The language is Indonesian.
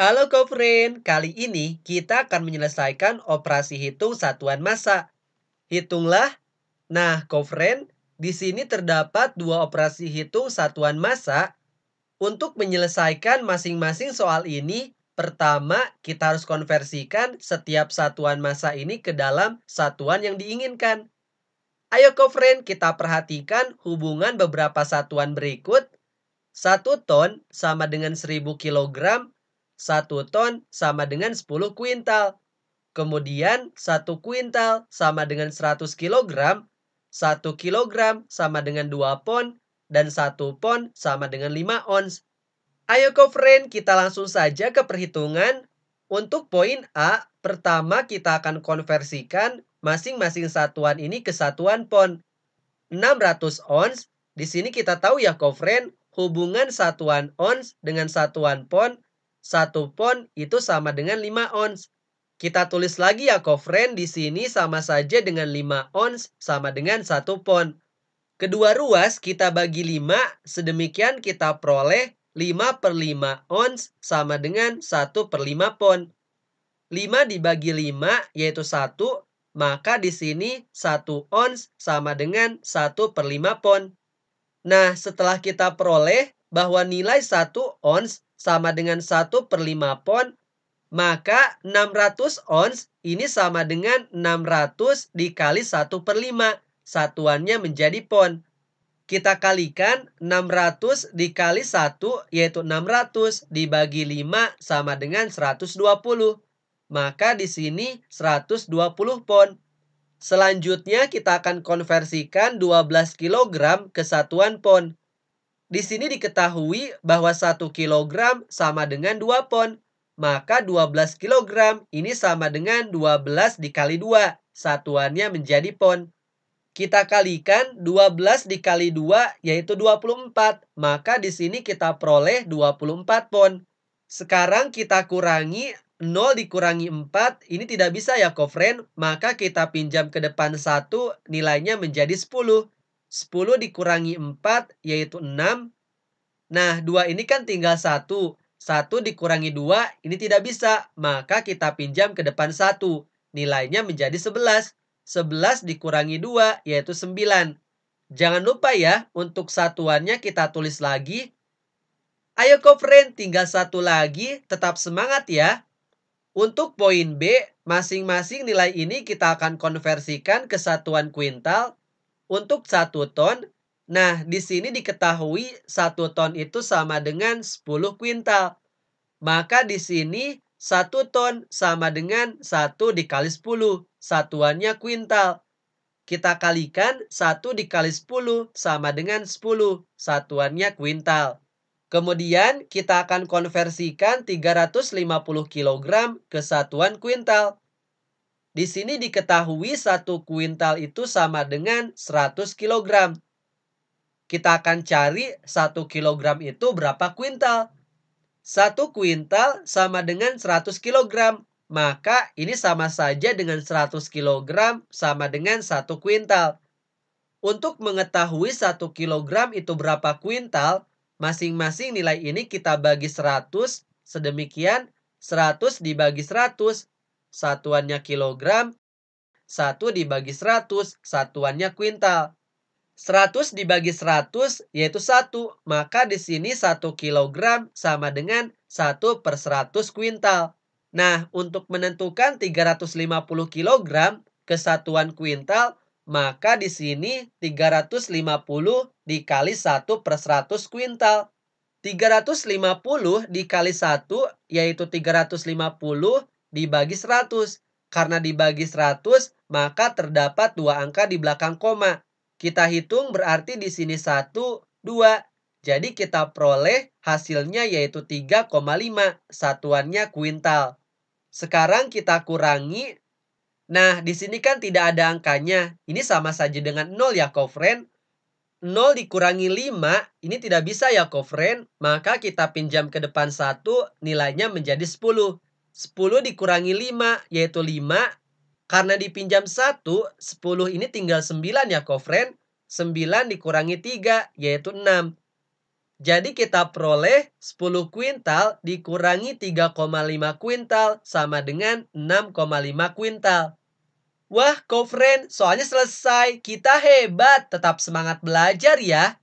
Halo Kofrin, kali ini kita akan menyelesaikan operasi hitung satuan massa. Hitunglah. Nah, Kofrin, di sini terdapat dua operasi hitung satuan massa. Untuk menyelesaikan masing-masing soal ini, pertama kita harus konversikan setiap satuan massa ini ke dalam satuan yang diinginkan. Ayo Kofrin, kita perhatikan hubungan beberapa satuan berikut. Satu ton sama dengan 1000 kilogram 1 ton sama dengan 10 kuintal. Kemudian 1 kuintal sama dengan 100 kg, 1 kg sama dengan 2 pon, dan 1 pon sama dengan 5 ons. Ayo kau friend, kita langsung saja ke perhitungan. Untuk poin A, pertama kita akan konversikan masing-masing satuan ini ke satuan pon. 600 ons, di sini kita tahu ya kau friend, hubungan satuan ons dengan satuan pon 1 pon itu sama dengan 5 ons. Kita tulis lagi ya kofren di sini sama saja dengan 5 ons sama dengan 1 pon. Kedua ruas kita bagi 5, sedemikian kita peroleh 5 per 5 ons sama dengan 1 per 5 pon. 5 dibagi 5 yaitu 1, maka di sini 1 ons sama dengan 1 per 5 pon. Nah, setelah kita peroleh bahwa nilai 1 ons sama dengan 1 per 5 pon, maka 600 ons ini sama dengan 600 dikali 1 per 5. Satuannya menjadi pon. Kita kalikan 600 dikali 1 yaitu 600 dibagi 5 sama dengan 120. Maka di sini 120 pon. Selanjutnya kita akan konversikan 12 kg ke satuan pon. Di sini diketahui bahwa 1 kg sama dengan 2 pon. Maka 12 kg ini sama dengan 12 dikali 2. Satuannya menjadi pon. Kita kalikan 12 dikali 2 yaitu 24. Maka di sini kita peroleh 24 pon. Sekarang kita kurangi 0 dikurangi 4, ini tidak bisa ya, kofren. Maka kita pinjam ke depan 1, nilainya menjadi 10. 10 dikurangi 4 yaitu 6. Nah, 2 ini kan tinggal 1. 1 dikurangi 2 ini tidak bisa, maka kita pinjam ke depan 1. Nilainya menjadi 11. 11 dikurangi 2 yaitu 9. Jangan lupa ya, untuk satuannya kita tulis lagi. Ayo friend, tinggal satu lagi, tetap semangat ya. Untuk poin B, masing-masing nilai ini kita akan konversikan ke satuan kuintal untuk satu ton. Nah, di sini diketahui satu ton itu sama dengan 10 kuintal. Maka di sini satu ton sama dengan satu dikali 10. Satuannya kuintal. Kita kalikan satu dikali 10 sama dengan 10. Satuannya kuintal. Kemudian kita akan konversikan 350 kg ke satuan kuintal. Di sini diketahui satu kuintal itu sama dengan 100 kg. Kita akan cari 1 kg itu berapa kuintal. 1 kuintal sama dengan 100 kg. Maka ini sama saja dengan 100 kg sama dengan 1 kuintal. Untuk mengetahui 1 kg itu berapa kuintal, masing-masing nilai ini kita bagi 100, sedemikian 100 dibagi 100 satuannya kilogram, 1 dibagi 100, satuannya kuintal. 100 dibagi 100 yaitu 1, maka di sini 1 kilogram sama dengan 1 per 100 kuintal. Nah, untuk menentukan 350 kg ke satuan kuintal, maka di sini 350 dikali 1 per 100 kuintal. 350 dikali 1 yaitu 350 dibagi 100. Karena dibagi 100, maka terdapat dua angka di belakang koma. Kita hitung berarti di sini 1, 2. Jadi kita peroleh hasilnya yaitu 3,5, satuannya kuintal. Sekarang kita kurangi. Nah, di sini kan tidak ada angkanya. Ini sama saja dengan 0 ya, kofren. 0 dikurangi 5, ini tidak bisa ya, kofren. Maka kita pinjam ke depan 1, nilainya menjadi 10. 10 dikurangi 5 yaitu 5. Karena dipinjam 1, 10 ini tinggal 9 ya kofren. 9 dikurangi 3 yaitu 6. Jadi kita peroleh 10 kuintal dikurangi 3,5 kuintal sama dengan 6,5 kuintal. Wah, kofren, soalnya selesai. Kita hebat, tetap semangat belajar ya.